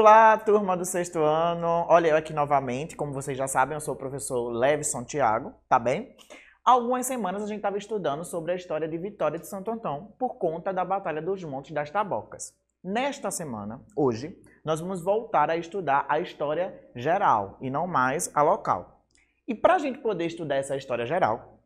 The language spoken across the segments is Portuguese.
Olá, turma do sexto ano. Olha, eu aqui novamente. Como vocês já sabem, eu sou o professor Leves Tiago, tá bem? Algumas semanas a gente estava estudando sobre a história de Vitória de Santo Antão por conta da Batalha dos Montes das Tabocas. Nesta semana, hoje, nós vamos voltar a estudar a história geral e não mais a local. E para a gente poder estudar essa história geral,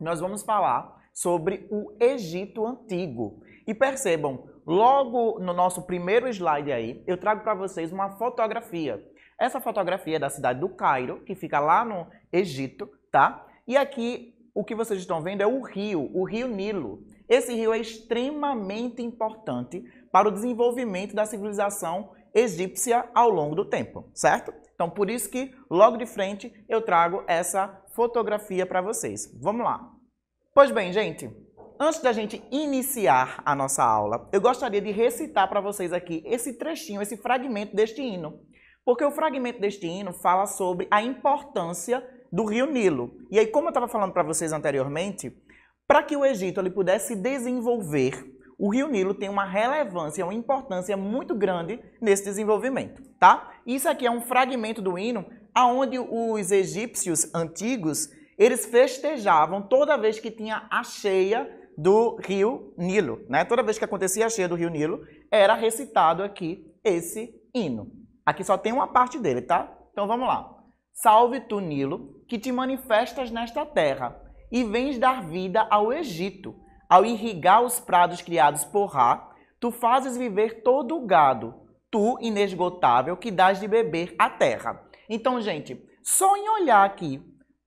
nós vamos falar sobre o Egito Antigo. E percebam, Logo no nosso primeiro slide aí, eu trago para vocês uma fotografia. Essa fotografia é da cidade do Cairo, que fica lá no Egito, tá? E aqui o que vocês estão vendo é o rio, o rio Nilo. Esse rio é extremamente importante para o desenvolvimento da civilização egípcia ao longo do tempo, certo? Então, por isso que logo de frente eu trago essa fotografia para vocês. Vamos lá. Pois bem, gente, Antes da gente iniciar a nossa aula, eu gostaria de recitar para vocês aqui esse trechinho, esse fragmento deste hino. Porque o fragmento deste hino fala sobre a importância do rio Nilo. E aí, como eu estava falando para vocês anteriormente, para que o Egito ele pudesse desenvolver, o rio Nilo tem uma relevância, uma importância muito grande nesse desenvolvimento, tá? Isso aqui é um fragmento do hino aonde os egípcios antigos, eles festejavam toda vez que tinha a cheia do rio Nilo. Né? Toda vez que acontecia a cheia do rio Nilo, era recitado aqui esse hino. Aqui só tem uma parte dele, tá? Então vamos lá. Salve tu, Nilo, que te manifestas nesta terra e vens dar vida ao Egito. Ao irrigar os prados criados por Ra, tu fazes viver todo o gado, tu, inesgotável, que dás de beber à terra. Então, gente, só em olhar aqui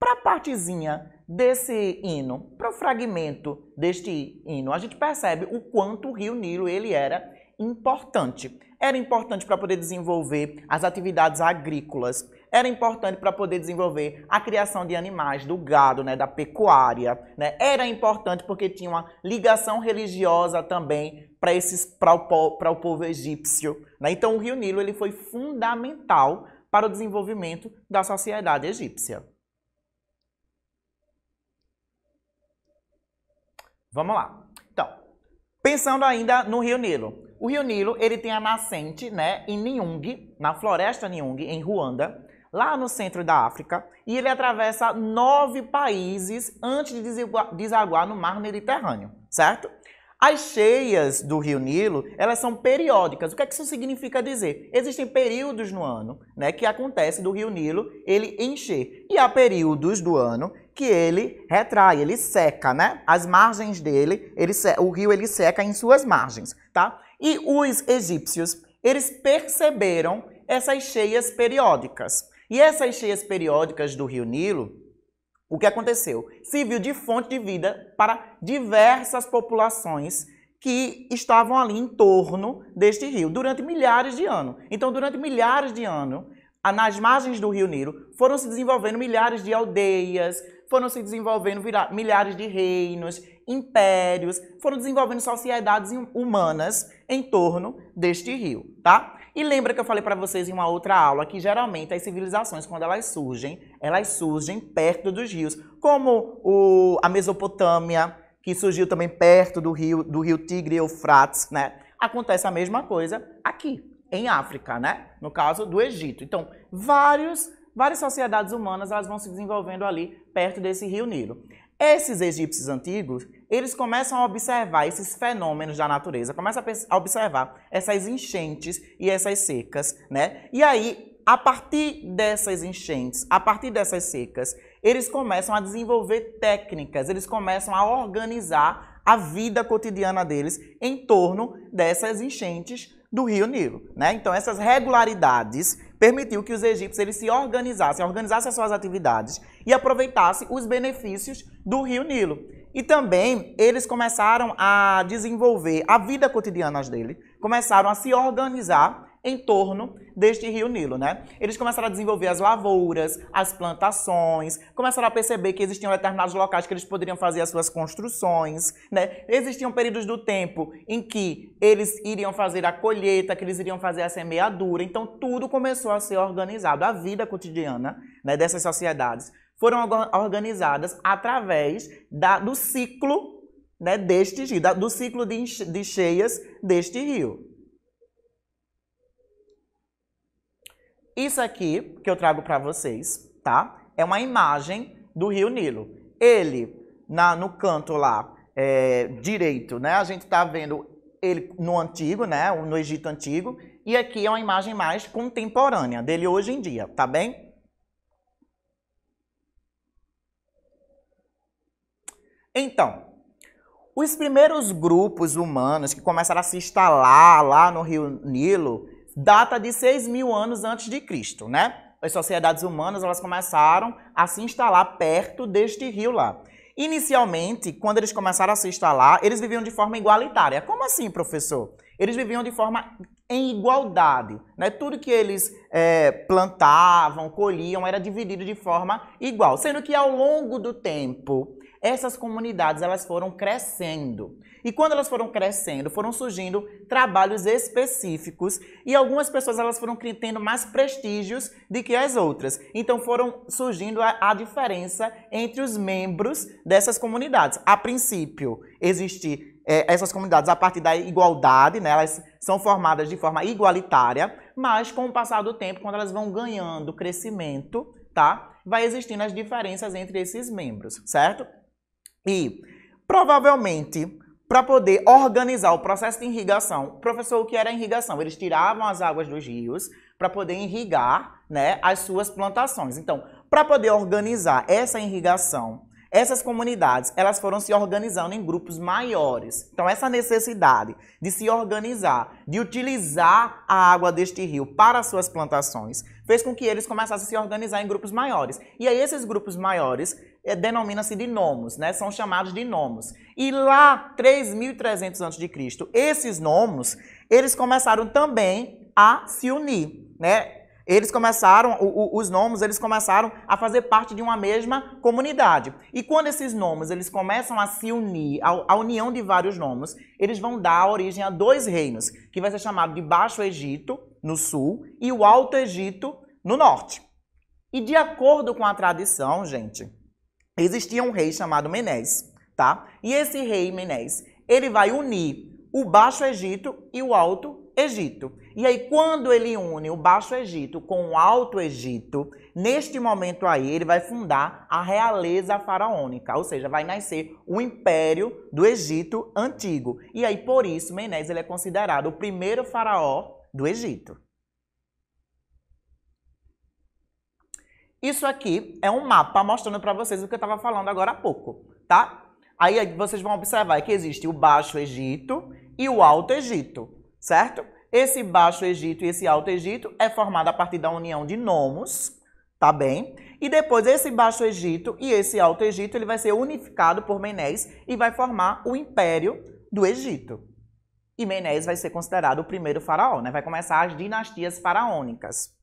para a partezinha desse hino, para o fragmento deste hino, a gente percebe o quanto o Rio Nilo ele era importante. Era importante para poder desenvolver as atividades agrícolas, era importante para poder desenvolver a criação de animais, do gado, né, da pecuária. Né? Era importante porque tinha uma ligação religiosa também para esses para o, o povo egípcio. Né? Então o Rio Nilo ele foi fundamental para o desenvolvimento da sociedade egípcia. Vamos lá. Então, pensando ainda no Rio Nilo. O Rio Nilo, ele tem a nascente, né, em Nyung, na floresta Nyung, em Ruanda, lá no centro da África, e ele atravessa nove países antes de desaguar no Mar Mediterrâneo, certo? As cheias do Rio Nilo, elas são periódicas. O que, é que isso significa dizer? Existem períodos no ano, né, que acontece do Rio Nilo ele encher. E há períodos do ano que ele retrai, ele seca, né? As margens dele, ele, o rio ele seca em suas margens, tá? E os egípcios, eles perceberam essas cheias periódicas. E essas cheias periódicas do rio Nilo, o que aconteceu? Serviu de fonte de vida para diversas populações que estavam ali em torno deste rio durante milhares de anos. Então, durante milhares de anos, nas margens do Rio Nilo, foram se desenvolvendo milhares de aldeias, foram se desenvolvendo milhares de reinos, impérios, foram desenvolvendo sociedades humanas em torno deste rio, tá? E lembra que eu falei para vocês em uma outra aula que geralmente as civilizações, quando elas surgem, elas surgem perto dos rios, como o, a Mesopotâmia, que surgiu também perto do rio, do rio Tigre e Eufrates, né? Acontece a mesma coisa aqui, em África, né? No caso do Egito. Então, vários várias sociedades humanas elas vão se desenvolvendo ali perto desse rio Nilo. Esses egípcios antigos, eles começam a observar esses fenômenos da natureza, começam a observar essas enchentes e essas secas, né? E aí, a partir dessas enchentes, a partir dessas secas, eles começam a desenvolver técnicas, eles começam a organizar a vida cotidiana deles em torno dessas enchentes do Rio Nilo, né? Então essas regularidades permitiu que os egípcios eles se organizassem, organizassem as suas atividades e aproveitassem os benefícios do rio Nilo. E também eles começaram a desenvolver a vida cotidiana dele, começaram a se organizar em torno deste rio Nilo, né? Eles começaram a desenvolver as lavouras, as plantações, começaram a perceber que existiam determinados locais que eles poderiam fazer as suas construções, né? Existiam períodos do tempo em que eles iriam fazer a colheita, que eles iriam fazer a semeadura. Então tudo começou a ser organizado, a vida cotidiana, né, dessas sociedades foram organizadas através da, do ciclo né, deste rio, da, do ciclo de, de cheias deste rio. Isso aqui que eu trago para vocês, tá? É uma imagem do Rio Nilo. Ele, na, no canto lá é, direito, né? A gente tá vendo ele no antigo, né? No Egito antigo. E aqui é uma imagem mais contemporânea dele hoje em dia, tá bem? Então, os primeiros grupos humanos que começaram a se instalar lá no Rio Nilo, data de 6 mil anos antes de Cristo, né? As sociedades humanas elas começaram a se instalar perto deste rio lá. Inicialmente, quando eles começaram a se instalar, eles viviam de forma igualitária. Como assim, professor? Eles viviam de forma em igualdade. Né? Tudo que eles é, plantavam, colhiam, era dividido de forma igual. Sendo que ao longo do tempo, essas comunidades elas foram crescendo. E quando elas foram crescendo, foram surgindo trabalhos específicos e algumas pessoas elas foram tendo mais prestígios do que as outras. Então foram surgindo a, a diferença entre os membros dessas comunidades. A princípio, existe é, essas comunidades a partir da igualdade, né, elas são formadas de forma igualitária, mas com o passar do tempo, quando elas vão ganhando crescimento, tá, vai existindo as diferenças entre esses membros, certo? E provavelmente para poder organizar o processo de irrigação. Professor, o que era irrigação? Eles tiravam as águas dos rios para poder irrigar né, as suas plantações. Então, para poder organizar essa irrigação, essas comunidades elas foram se organizando em grupos maiores. Então, essa necessidade de se organizar, de utilizar a água deste rio para suas plantações, fez com que eles começassem a se organizar em grupos maiores. E aí, esses grupos maiores é, denomina-se de nomos, né? São chamados de nomos. E lá, 3.300 a.C., esses nomos, eles começaram também a se unir, né? Eles começaram, os nomos, eles começaram a fazer parte de uma mesma comunidade. E quando esses nomos, eles começam a se unir, a, a união de vários nomos, eles vão dar origem a dois reinos, que vai ser chamado de Baixo Egito, no sul, e o Alto Egito, no norte. E de acordo com a tradição, gente, existia um rei chamado Menés, tá? E esse rei Menés, ele vai unir o Baixo Egito e o Alto Egito. E aí, quando ele une o Baixo Egito com o Alto Egito, neste momento aí, ele vai fundar a realeza faraônica, ou seja, vai nascer o Império do Egito Antigo. E aí, por isso, Menés ele é considerado o primeiro faraó do Egito. Isso aqui é um mapa mostrando para vocês o que eu estava falando agora há pouco, tá? Aí vocês vão observar que existe o Baixo Egito e o Alto Egito, certo? Esse Baixo Egito e esse Alto Egito é formado a partir da união de nomos, tá bem? E depois esse Baixo Egito e esse Alto Egito, ele vai ser unificado por Menés e vai formar o Império do Egito. E Menés vai ser considerado o primeiro faraó, né? Vai começar as dinastias faraônicas.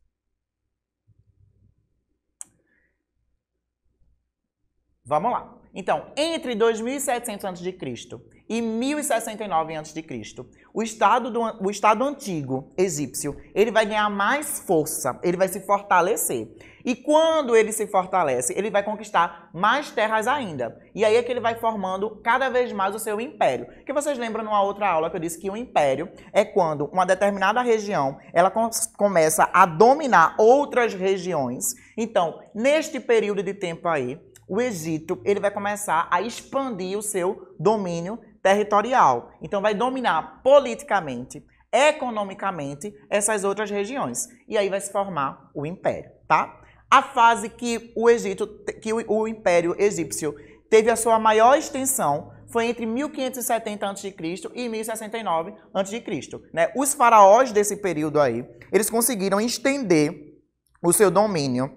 Vamos lá. Então, entre 2700 a.C. e 1069 a.C., o estado, do, o estado antigo egípcio ele vai ganhar mais força, ele vai se fortalecer. E quando ele se fortalece, ele vai conquistar mais terras ainda. E aí é que ele vai formando cada vez mais o seu império. Que vocês lembram numa outra aula que eu disse que o império é quando uma determinada região ela começa a dominar outras regiões. Então, neste período de tempo aí, o Egito ele vai começar a expandir o seu domínio territorial. Então vai dominar politicamente, economicamente essas outras regiões. E aí vai se formar o império, tá? A fase que o Egito, que o, império egípcio teve a sua maior extensão foi entre 1570 a.C. e 1069 a.C. Né? Os faraós desse período aí, eles conseguiram estender o seu domínio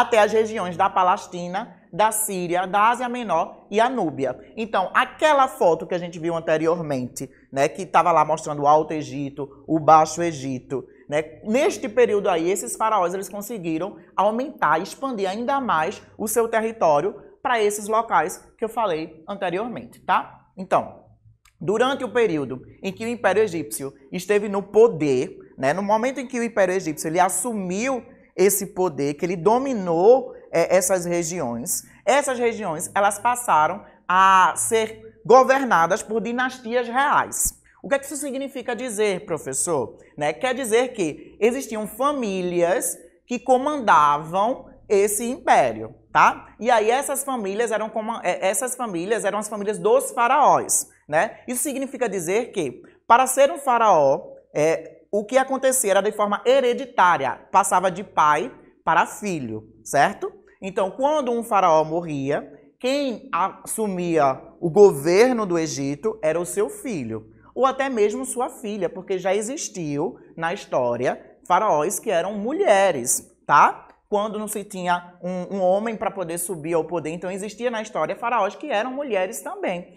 até as regiões da Palestina, da Síria, da Ásia Menor e a Núbia. Então, aquela foto que a gente viu anteriormente, né, que estava lá mostrando o Alto Egito, o Baixo Egito, né, neste período aí, esses faraós eles conseguiram aumentar, expandir ainda mais o seu território para esses locais que eu falei anteriormente, tá? Então, durante o período em que o Império Egípcio esteve no poder, né, no momento em que o Império Egípcio ele assumiu esse poder, que ele dominou é, essas regiões. Essas regiões, elas passaram a ser governadas por dinastias reais. O que, é que isso significa dizer, professor? Né? Quer dizer que existiam famílias que comandavam esse império, tá? E aí essas famílias eram como, é, essas famílias eram as famílias dos faraós, né? Isso significa dizer que para ser um faraó, é, o que acontecia era de forma hereditária, passava de pai para filho, certo? Então, quando um faraó morria, quem assumia o governo do Egito era o seu filho, ou até mesmo sua filha, porque já existiu na história faraós que eram mulheres, tá? Quando não se tinha um, um homem para poder subir ao poder, então existia na história faraós que eram mulheres também.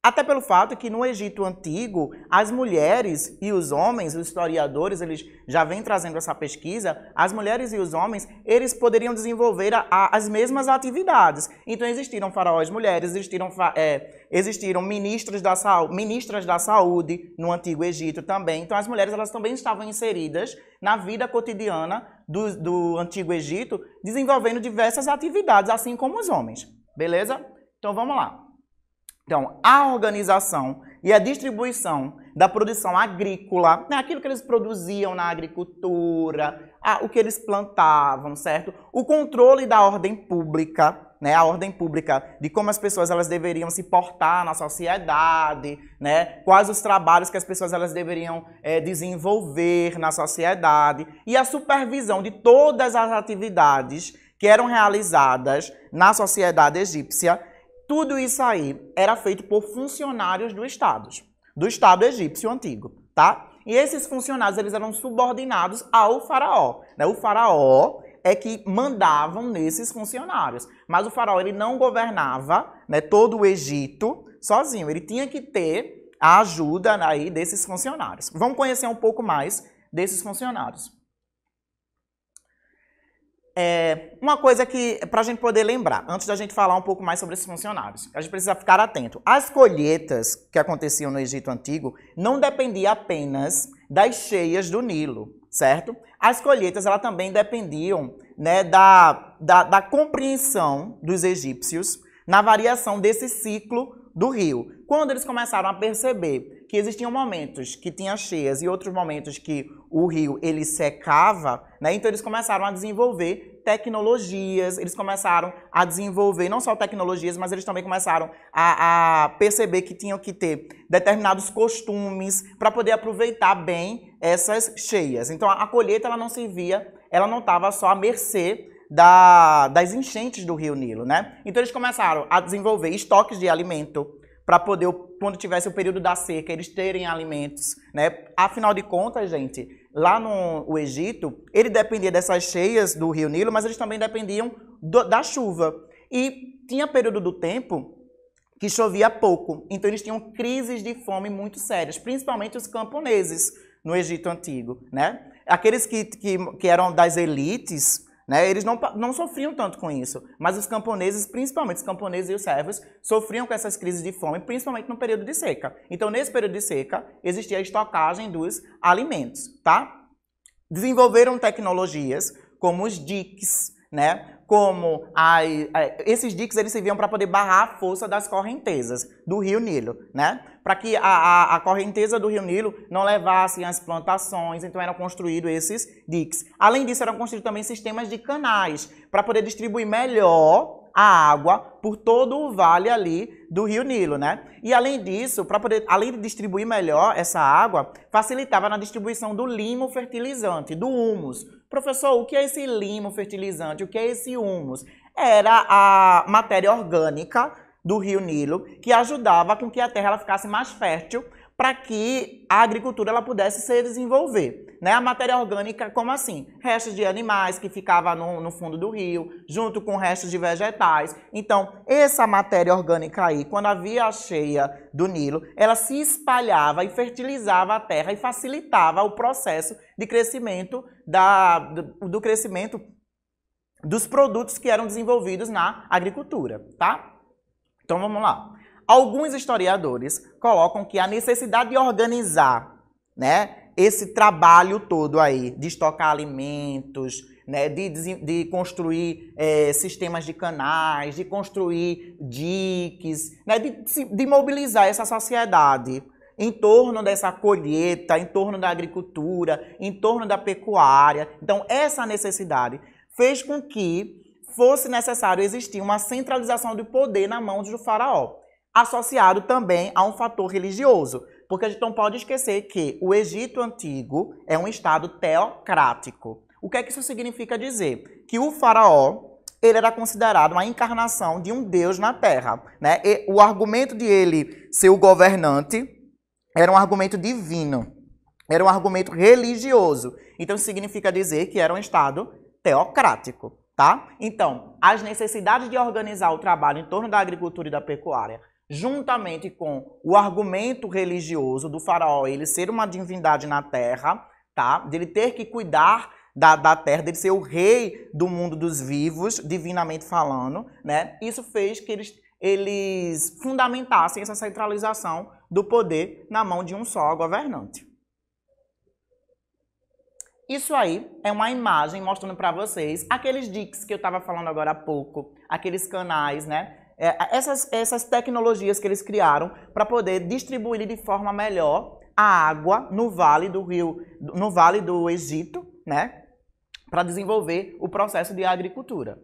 Até pelo fato que no Egito antigo, as mulheres e os homens, os historiadores, eles já vêm trazendo essa pesquisa, as mulheres e os homens, eles poderiam desenvolver a, a, as mesmas atividades. Então existiram faraós mulheres, existiram, é, existiram ministros da saúde, ministras da saúde no antigo Egito também. Então as mulheres elas também estavam inseridas na vida cotidiana do, do antigo Egito, desenvolvendo diversas atividades, assim como os homens. Beleza? Então vamos lá. Então, a organização e a distribuição da produção agrícola, né, aquilo que eles produziam na agricultura, a, o que eles plantavam, certo? O controle da ordem pública, né, a ordem pública de como as pessoas elas deveriam se portar na sociedade, né, quais os trabalhos que as pessoas elas deveriam é, desenvolver na sociedade e a supervisão de todas as atividades que eram realizadas na sociedade egípcia tudo isso aí era feito por funcionários do Estado, do Estado egípcio antigo, tá? E esses funcionários eles eram subordinados ao faraó. Né? O faraó é que mandavam nesses funcionários. Mas o faraó ele não governava né, todo o Egito sozinho. Ele tinha que ter a ajuda aí desses funcionários. Vamos conhecer um pouco mais desses funcionários. É, uma coisa que, para a gente poder lembrar, antes da gente falar um pouco mais sobre esses funcionários, a gente precisa ficar atento. As colheitas que aconteciam no Egito Antigo não dependiam apenas das cheias do Nilo, certo? As colheitas ela também dependiam né, da, da, da compreensão dos egípcios na variação desse ciclo do rio. Quando eles começaram a perceber que existiam momentos que tinha cheias e outros momentos que o rio ele secava, né? Então eles começaram a desenvolver tecnologias, eles começaram a desenvolver não só tecnologias, mas eles também começaram a, a perceber que tinham que ter determinados costumes para poder aproveitar bem essas cheias. Então a, a colheita ela não servia, ela não estava só à mercê da, das enchentes do Rio Nilo, né? Então eles começaram a desenvolver estoques de alimento, para poder, quando tivesse o período da seca, eles terem alimentos, né? Afinal de contas, gente, lá no o Egito, ele dependia dessas cheias do Rio Nilo, mas eles também dependiam do, da chuva. E tinha período do tempo que chovia pouco, então eles tinham crises de fome muito sérias, principalmente os camponeses no Egito antigo, né? Aqueles que, que, que eram das elites né? Eles não, não sofriam tanto com isso, mas os camponeses, principalmente os camponeses e os servos, sofriam com essas crises de fome, principalmente no período de seca. Então, nesse período de seca, existia a estocagem dos alimentos, tá? Desenvolveram tecnologias como os diques, né? Como a, a, eh, esses diques eles serviam para poder barrar a força das correntezas do rio Nilo, né? para que a, a, a, correnteza do rio Nilo não levasse as plantações, então eram construídos esses diques. Além disso, eram construídos também sistemas de canais, para poder distribuir melhor a água por todo o vale ali do rio Nilo, né? E além disso, para poder, além de distribuir melhor essa água, facilitava na distribuição do limo fertilizante, do humus. Professor, o que é esse limo fertilizante? O que é esse humus? Era a matéria orgânica do rio Nilo, que ajudava com que a terra ela ficasse mais fértil para que a agricultura ela pudesse se desenvolver. Né? A matéria orgânica, como assim? Restos de animais que ficava no, no, fundo do rio, junto com restos de vegetais. Então, essa matéria orgânica aí, quando havia a cheia do Nilo, ela se espalhava e fertilizava a terra e facilitava o processo de crescimento da, do, do crescimento dos produtos que eram desenvolvidos na agricultura, tá? Então vamos lá. Alguns historiadores colocam que a necessidade de organizar, né, esse trabalho todo aí de estocar alimentos, né, de, de construir é, sistemas de canais, de construir diques, né, de, de mobilizar essa sociedade em torno dessa colheita, em torno da agricultura, em torno da pecuária. Então, essa necessidade fez com que fosse necessário existir uma centralização do poder na mão do faraó, associado também a um fator religioso, porque a gente não pode esquecer que o Egito antigo é um estado teocrático. O que é que isso significa dizer? Que o faraó ele era considerado uma encarnação de um deus na terra, né? E o argumento de ele ser o governante era um argumento divino, era um argumento religioso. Então significa dizer que era um estado teocrático tá? Então, as necessidades de organizar o trabalho em torno da agricultura e da pecuária, juntamente com o argumento religioso do faraó, ele ser uma divindade na terra, tá? Dele ter que cuidar da, da terra, dele de ser o rei do mundo dos vivos, divinamente falando, né? Isso fez que eles, eles fundamentassem essa centralização do poder na mão de um só governante. Isso aí é uma imagem mostrando para vocês aqueles diques que eu estava falando agora há pouco, aqueles canais, né? É, essas, essas tecnologias que eles criaram para poder distribuir de forma melhor a água no vale do rio, no vale do Egito, né? Para desenvolver o processo de agricultura.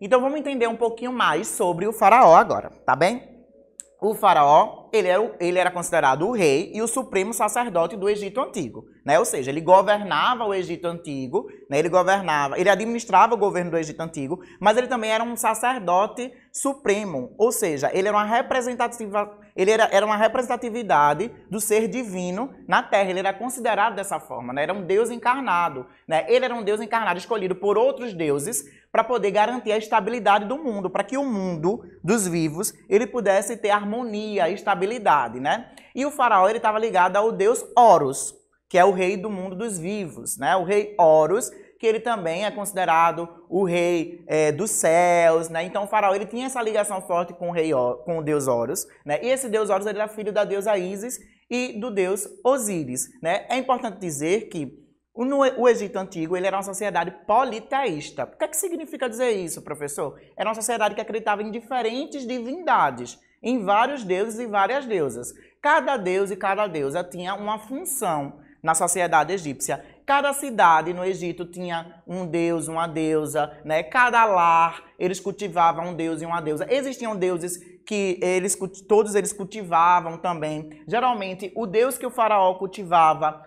Então vamos entender um pouquinho mais sobre o faraó agora, tá bem? o faraó, ele era, ele era considerado o rei e o supremo sacerdote do Egito Antigo, né? Ou seja, ele governava o Egito Antigo, né? Ele governava, ele administrava o governo do Egito Antigo, mas ele também era um sacerdote supremo, ou seja, ele era uma representativa, ele era, era uma representatividade do ser divino na Terra. Ele era considerado dessa forma, né? Era um Deus encarnado, né? Ele era um Deus encarnado escolhido por outros deuses para poder garantir a estabilidade do mundo, para que o mundo dos vivos ele pudesse ter harmonia, estabilidade, né? E o faraó ele estava ligado ao Deus Horus, que é o rei do mundo dos vivos, né? O rei Horus que ele também é considerado o rei é, dos céus, né? Então o faraó ele tinha essa ligação forte com o rei, com o deus Horus, né? E esse deus Horus era filho da deusa Isis e do deus Osíris, né? É importante dizer que o Egito Antigo ele era uma sociedade politeísta. O que, é que significa dizer isso, professor? Era uma sociedade que acreditava em diferentes divindades, em vários deuses e várias deusas. Cada deus e cada deusa tinha uma função na sociedade egípcia. Cada cidade no Egito tinha um deus, uma deusa, né? Cada lar eles cultivavam um deus e uma deusa. Existiam deuses que eles todos eles cultivavam também. Geralmente o deus que o faraó cultivava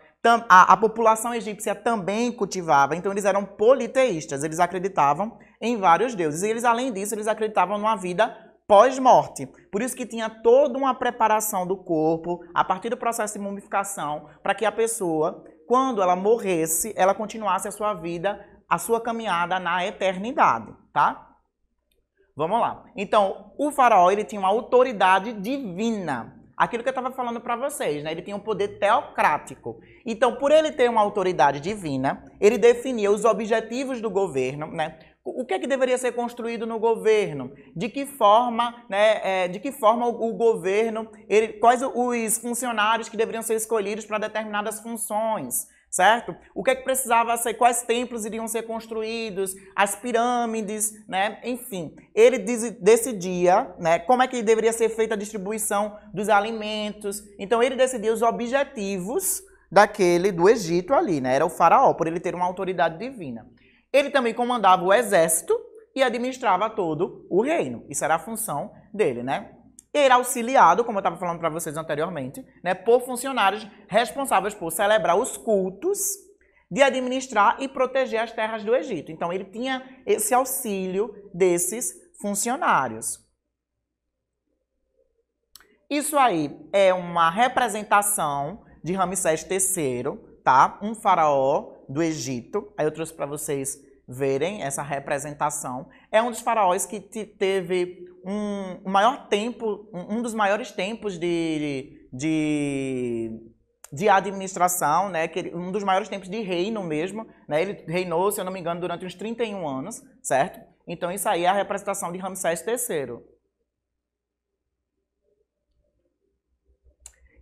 a, a população egípcia também cultivava, então eles eram politeístas, eles acreditavam em vários deuses. E eles, além disso, eles acreditavam numa vida pós-morte. Por isso que tinha toda uma preparação do corpo, a partir do processo de mumificação, para que a pessoa, quando ela morresse, ela continuasse a sua vida, a sua caminhada na eternidade, tá? Vamos lá. Então, o faraó, ele tinha uma autoridade divina. Aquilo que eu estava falando para vocês, né? Ele tinha um poder teocrático. Então, por ele ter uma autoridade divina, ele definia os objetivos do governo, né? o que é que deveria ser construído no governo? De que forma, né, é, de que forma o, governo, ele, quais os funcionários que deveriam ser escolhidos para determinadas funções? certo? O que é que precisava ser, quais templos iriam ser construídos, as pirâmides, né? Enfim, ele decidia, né, como é que deveria ser feita a distribuição dos alimentos. Então ele decidia os objetivos daquele do Egito ali, né? Era o faraó, por ele ter uma autoridade divina. Ele também comandava o exército e administrava todo o reino. Isso era a função dele, né? era auxiliado, como eu estava falando para vocês anteriormente, né, por funcionários responsáveis por celebrar os cultos, de administrar e proteger as terras do Egito. Então ele tinha esse auxílio desses funcionários. Isso aí é uma representação de Ramsés III, tá? Um faraó do Egito. Aí eu trouxe para vocês verem essa representação, é um dos faraós que teve um, maior tempo, um, dos maiores tempos de, de, de administração, né? um dos maiores tempos de reino mesmo. Né? Ele reinou, se eu não me engano, durante uns 31 anos, certo? Então isso aí é a representação de Ramsés III.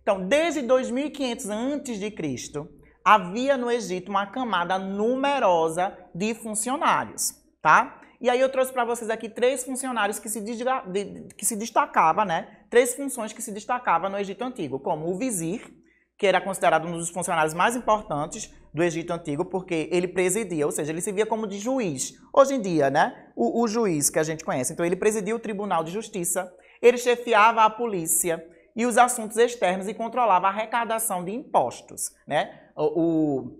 Então, desde 2500 a.C., havia no Egito uma camada numerosa de funcionários, tá? E aí eu trouxe para vocês aqui três funcionários que se, que se destacava, né? Três funções que se destacavam no Egito Antigo, como o vizir, que era considerado um dos funcionários mais importantes do Egito Antigo, porque ele presidia, ou seja, ele se via como de juiz. Hoje em dia, né? O, o juiz que a gente conhece. Então, ele presidia o Tribunal de Justiça, ele chefiava a polícia, e os assuntos externos e controlava a arrecadação de impostos, né? o,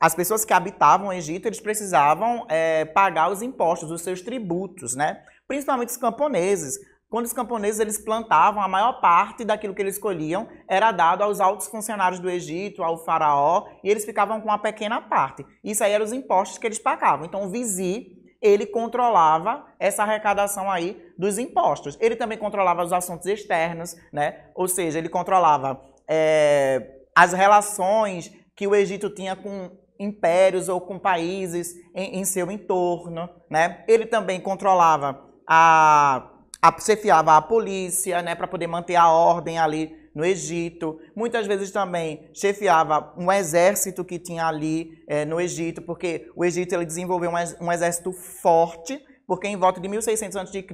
as pessoas que habitavam o Egito, eles precisavam é, pagar os impostos, os seus tributos, né? Principalmente os camponeses. Quando os camponeses eles plantavam, a maior parte daquilo que eles colhiam era dado aos altos funcionários do Egito, ao faraó, e eles ficavam com uma pequena parte. Isso aí eram os impostos que eles pagavam. Então o vizir, ele controlava essa arrecadação aí dos impostos. Ele também controlava os assuntos externos, né? Ou seja, ele controlava é, as relações que o Egito tinha com impérios ou com países em, em seu entorno, né? Ele também controlava a, a chefiava a polícia, né, para poder manter a ordem ali no Egito. Muitas vezes também chefiava um exército que tinha ali é, no Egito, porque o Egito ele desenvolveu um, exército forte, porque em volta de 1600 a.C.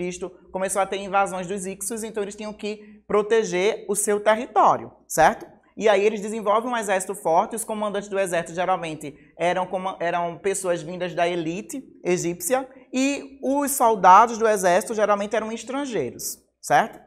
começou a ter invasões dos Ixos, então eles tinham que proteger o seu território, certo? E aí eles desenvolvem um exército forte. Os comandantes do exército geralmente eram, eram pessoas vindas da elite egípcia e os soldados do exército geralmente eram estrangeiros, certo?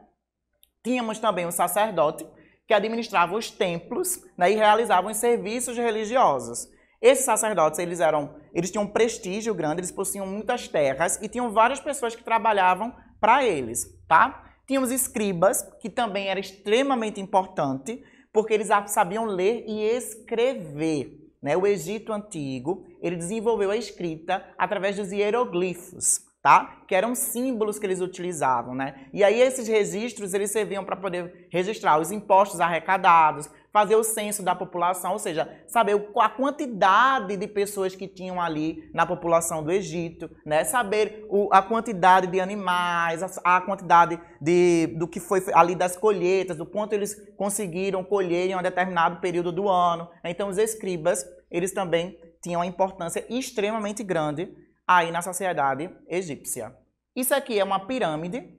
Tínhamos também um sacerdote que administrava os templos né, e realizava os serviços religiosos. Esses sacerdotes, eles eram, eles tinham um prestígio grande, eles possuíam muitas terras e tinham várias pessoas que trabalhavam para eles, tá? Tínhamos escribas, que também era extremamente importante, porque eles sabiam ler e escrever. Né? O Egito Antigo, ele desenvolveu a escrita através dos hieroglifos, tá? Que eram símbolos que eles utilizavam, né? E aí esses registros, eles serviam para poder registrar os impostos arrecadados, fazer o censo da população, ou seja, saber a quantidade de pessoas que tinham ali na população do Egito, né? Saber o, a quantidade de animais, a, a quantidade de, do que foi ali das colheitas, do quanto eles conseguiram colher em um determinado período do ano. Então, os escribas, eles também tinham uma importância extremamente grande aí na sociedade egípcia. Isso aqui é uma pirâmide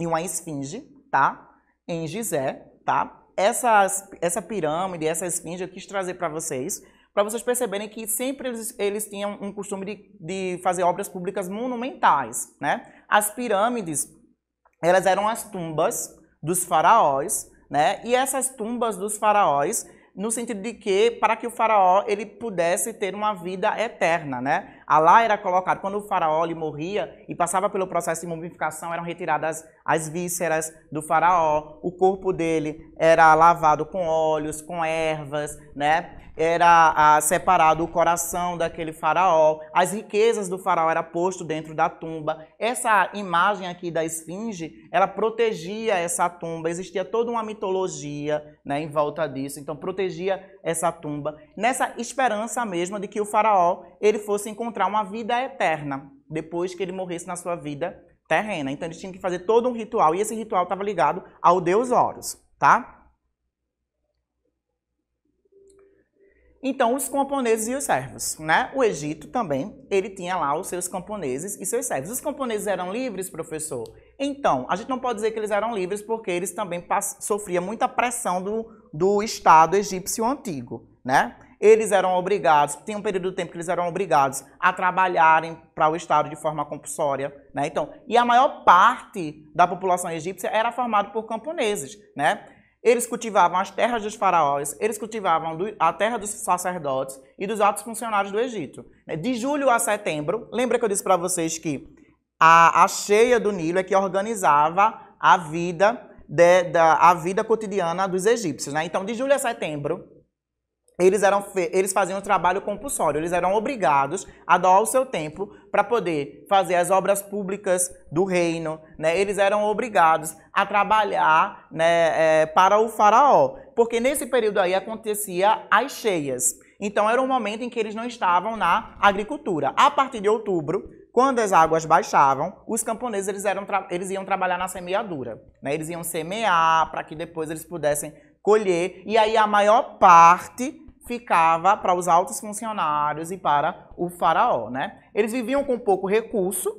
e uma esfinge, tá? Em Gizé, tá? essa essa pirâmide, essa esfinge, eu quis trazer para vocês, para vocês perceberem que sempre eles, eles tinham um costume de, de fazer obras públicas monumentais. Né? As pirâmides, elas eram as tumbas dos faraós, né? e essas tumbas dos faraós, no sentido de que, para que o faraó ele pudesse ter uma vida eterna, né? Alá era colocado, quando o faraó morria e passava pelo processo de mumificação, eram retiradas as vísceras do faraó, o corpo dele era lavado com óleos, com ervas, né? era separado o coração daquele faraó, as riquezas do faraó era posto dentro da tumba. Essa imagem aqui da esfinge, ela protegia essa tumba, existia toda uma mitologia né, em volta disso, então protegia essa tumba, nessa esperança mesmo de que o faraó ele fosse encontrar uma vida eterna, depois que ele morresse na sua vida terrena. Então eles tinham que fazer todo um ritual, e esse ritual estava ligado ao deus Horus, tá? Então, os camponeses e os servos, né? O Egito também, ele tinha lá os seus camponeses e seus servos. Os camponeses eram livres, professor? Então, a gente não pode dizer que eles eram livres porque eles também sofriam muita pressão do, do Estado egípcio antigo, né? Eles eram obrigados, tem um período do tempo que eles eram obrigados a trabalharem para o Estado de forma compulsória, né? Então, e a maior parte da população egípcia era formada por camponeses, né? Eles cultivavam as terras dos faraós, eles cultivavam a terra dos sacerdotes e dos altos funcionários do Egito. Né, de julho a setembro, lembra que eu disse para vocês que a, a, cheia do Nilo é que organizava a vida, de, da, a vida cotidiana dos egípcios. Né? Então, de julho a setembro, eles, eram, eles faziam um trabalho compulsório, eles eram obrigados a doar o seu templo para poder fazer as obras públicas do reino, né? eles eram obrigados a trabalhar né, é, para o faraó, porque nesse período aí acontecia as cheias. Então era um momento em que eles não estavam na agricultura. A partir de outubro, quando as águas baixavam, os camponeses eles, eram, eles iam trabalhar na semeadura. Né? Eles iam semear para que depois eles pudessem colher. E aí a maior parte ficava para os altos funcionários e para o faraó, né? Eles viviam com pouco recurso,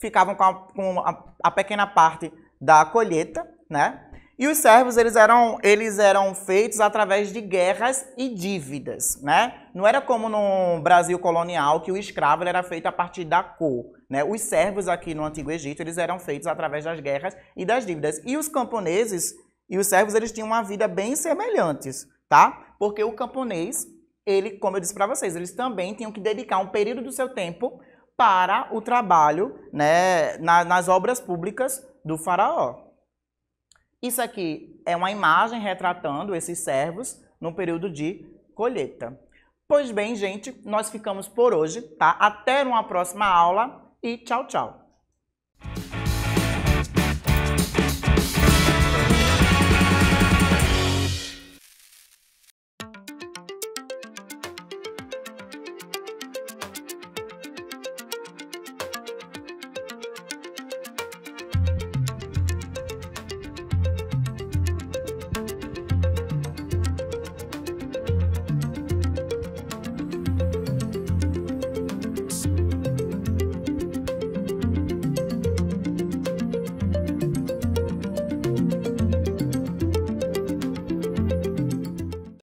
ficavam com a, com a, a pequena parte da colheita, né? E os servos, eles eram, eles eram feitos através de guerras e dívidas, né? Não era como no Brasil colonial, que o escravo era feito a partir da cor, né? Os servos aqui no Antigo Egito, eles eram feitos através das guerras e das dívidas. E os camponeses e os servos, eles tinham uma vida bem semelhantes, tá? Porque o camponês, ele, como eu disse para vocês, eles também tinham que dedicar um período do seu tempo para o trabalho né, na, nas obras públicas do faraó. Isso aqui é uma imagem retratando esses servos no período de colheita. Pois bem, gente, nós ficamos por hoje, tá? Até uma próxima aula e tchau, tchau.